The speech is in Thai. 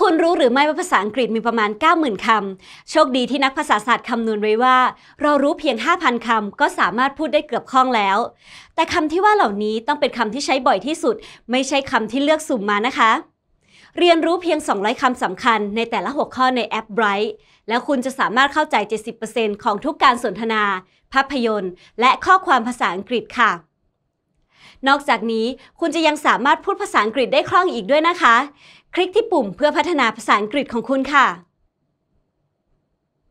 คุณรู้หรือไม่ว่าภาษาอังกฤษมีประมาณ 90,000 คำ โชคดีที่นักภาษาศาสตร์คำนวณไว้ว่า เรารู้เพียง 5,000 คำก็สามารถพูดได้เกือบคล่องแล้ว แต่คำที่ว่าเหล่านี้ต้องเป็นคำที่ใช้บ่อยที่สุด ไม่ใช่คำที่เลือกสุ่มมานะคะ เรียนรู้เพียง 200 คำสำคัญในแต่ละหัวข้อในแอป Bright แล้วคุณจะสามารถเข้าใจ 70%ของทุกการสนทนา ภาพยนตร์ และข้อความภาษาอังกฤษค่ะ นอกจากนี้คุณจะยังสามารถพูดภาษาอังกฤษได้คล่องอีกด้วยนะคะคลิกที่ปุ่มเพื่อพัฒนาภาษาอังกฤษของคุณค่ะ